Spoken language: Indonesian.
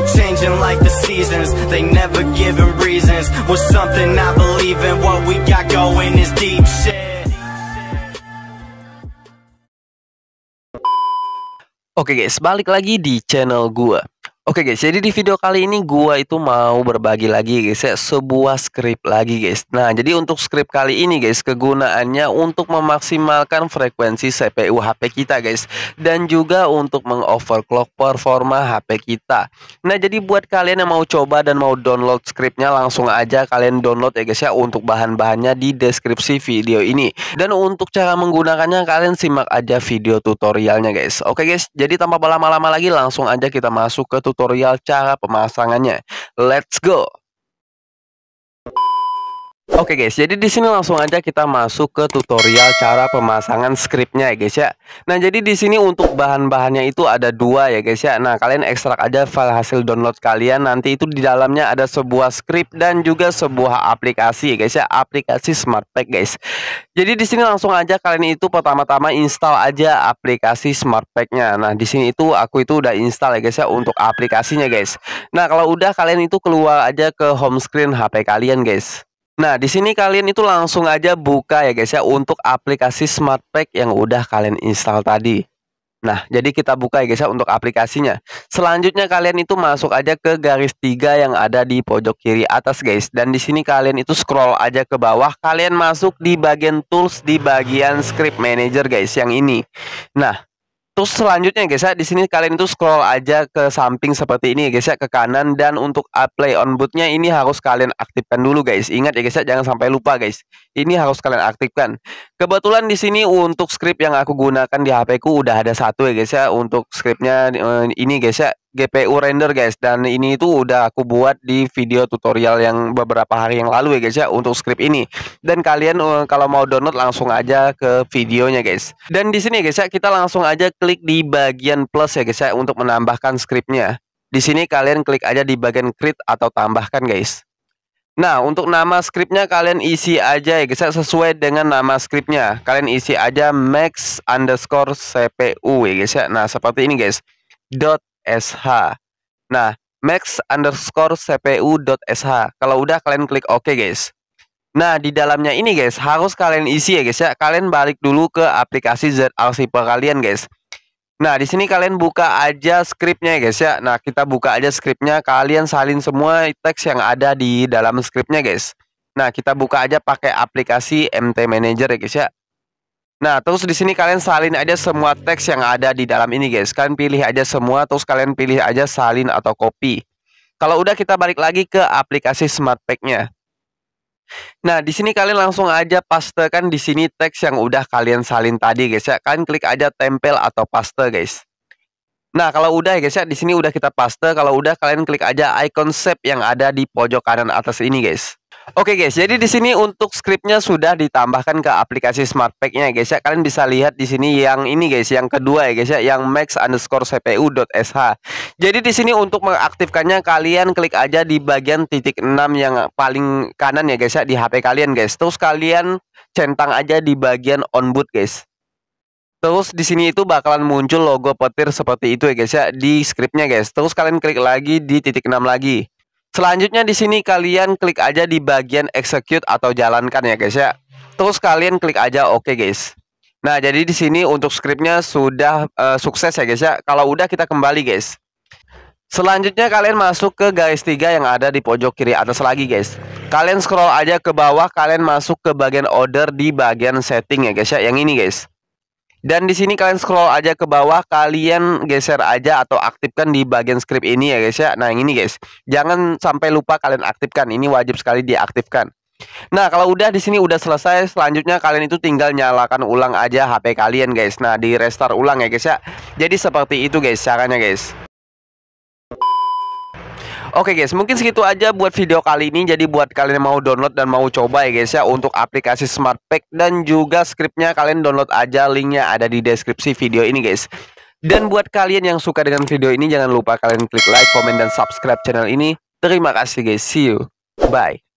people changing like the seasons They never giving reasons With something I believe in What we got going is deep shit Oke guys, balik lagi di channel gua Oke okay guys, jadi di video kali ini gua itu mau berbagi lagi guys ya sebuah script lagi guys. Nah, jadi untuk script kali ini guys kegunaannya untuk memaksimalkan frekuensi CPU HP kita guys dan juga untuk mengoverclock performa HP kita. Nah, jadi buat kalian yang mau coba dan mau download scriptnya langsung aja kalian download ya guys ya untuk bahan-bahannya di deskripsi video ini. Dan untuk cara menggunakannya kalian simak aja video tutorialnya guys. Oke okay guys, jadi tanpa berlama-lama lagi langsung aja kita masuk ke tutorial tutorial cara pemasangannya. Let's go! Oke okay guys, jadi di sini langsung aja kita masuk ke tutorial cara pemasangan scriptnya ya guys ya. Nah jadi di sini untuk bahan-bahannya itu ada dua ya guys ya. Nah kalian ekstrak aja file hasil download kalian. Nanti itu di dalamnya ada sebuah script dan juga sebuah aplikasi ya guys ya, aplikasi SmartPack guys. Jadi di sini langsung aja kalian itu pertama-tama install aja aplikasi Smartpacknya. Nah di sini itu aku itu udah install ya guys ya untuk aplikasinya guys. Nah kalau udah kalian itu keluar aja ke home screen HP kalian guys. Nah, di sini kalian itu langsung aja buka ya guys ya untuk aplikasi SmartPack yang udah kalian install tadi. Nah, jadi kita buka ya guys ya untuk aplikasinya. Selanjutnya kalian itu masuk aja ke garis tiga yang ada di pojok kiri atas guys. Dan di sini kalian itu scroll aja ke bawah, kalian masuk di bagian tools di bagian script manager guys yang ini. Nah, Terus selanjutnya guys ya, di sini kalian itu scroll aja ke samping seperti ini guys ya, ke kanan dan untuk apply on bootnya ini harus kalian aktifkan dulu guys. Ingat ya guys ya, jangan sampai lupa guys. Ini harus kalian aktifkan. Kebetulan di sini untuk script yang aku gunakan di HP ku udah ada satu ya guys ya untuk scriptnya eh, ini guys ya GPU render guys dan ini itu udah aku buat di video tutorial yang beberapa hari yang lalu ya guys ya untuk script ini dan kalian eh, kalau mau download langsung aja ke videonya guys dan di sini guys ya kita langsung aja klik di bagian plus ya guys ya untuk menambahkan scriptnya di sini kalian klik aja di bagian create atau tambahkan guys Nah, untuk nama scriptnya kalian isi aja ya guys, sesuai dengan nama scriptnya. Kalian isi aja max underscore CPU ya guys ya. Nah, seperti ini guys, dot sh. Nah, max underscore CPU dot sh. Kalau udah kalian klik OK guys. Nah, di dalamnya ini guys, harus kalian isi ya guys ya. Kalian balik dulu ke aplikasi ZLC kalian guys. Nah, di sini kalian buka aja skripnya ya guys ya. Nah, kita buka aja skripnya. Kalian salin semua teks yang ada di dalam skripnya guys. Nah, kita buka aja pakai aplikasi MT Manager ya guys ya. Nah, terus di sini kalian salin aja semua teks yang ada di dalam ini guys. Kalian pilih aja semua, terus kalian pilih aja salin atau copy. Kalau udah kita balik lagi ke aplikasi Smart Pack-nya. Nah, di sini kalian langsung aja paste kan di sini teks yang udah kalian salin tadi guys ya. Kalian klik aja tempel atau paste guys. Nah, kalau udah ya guys ya, di sini udah kita paste. Kalau udah kalian klik aja icon save yang ada di pojok kanan atas ini guys. Oke guys, jadi di sini untuk scriptnya sudah ditambahkan ke aplikasi SmartPack-nya guys ya. Kalian bisa lihat di sini yang ini guys, yang kedua ya guys ya, yang max underscore cpu.sh. Jadi di sini untuk mengaktifkannya kalian klik aja di bagian titik 6 yang paling kanan ya guys ya di HP kalian guys. Terus kalian centang aja di bagian on boot guys. Terus di sini itu bakalan muncul logo petir seperti itu ya guys ya di scriptnya guys. Terus kalian klik lagi di titik 6 lagi. Selanjutnya di sini kalian klik aja di bagian execute atau jalankan ya guys ya. Terus kalian klik aja oke okay guys. Nah, jadi di sini untuk scriptnya sudah uh, sukses ya guys ya. Kalau udah kita kembali guys. Selanjutnya kalian masuk ke garis tiga yang ada di pojok kiri atas lagi guys. Kalian scroll aja ke bawah, kalian masuk ke bagian order di bagian setting ya guys ya. Yang ini guys. Dan di sini kalian scroll aja ke bawah, kalian geser aja atau aktifkan di bagian script ini ya guys ya. Nah, yang ini guys. Jangan sampai lupa kalian aktifkan. Ini wajib sekali diaktifkan. Nah, kalau udah di sini udah selesai, selanjutnya kalian itu tinggal nyalakan ulang aja HP kalian, guys. Nah, di restart ulang ya, guys ya. Jadi seperti itu, guys, caranya, guys. Oke guys, mungkin segitu aja buat video kali ini. Jadi buat kalian yang mau download dan mau coba ya guys ya untuk aplikasi Smart Pack dan juga scriptnya kalian download aja linknya ada di deskripsi video ini guys. Dan buat kalian yang suka dengan video ini jangan lupa kalian klik like, komen dan subscribe channel ini. Terima kasih guys, see you. Bye.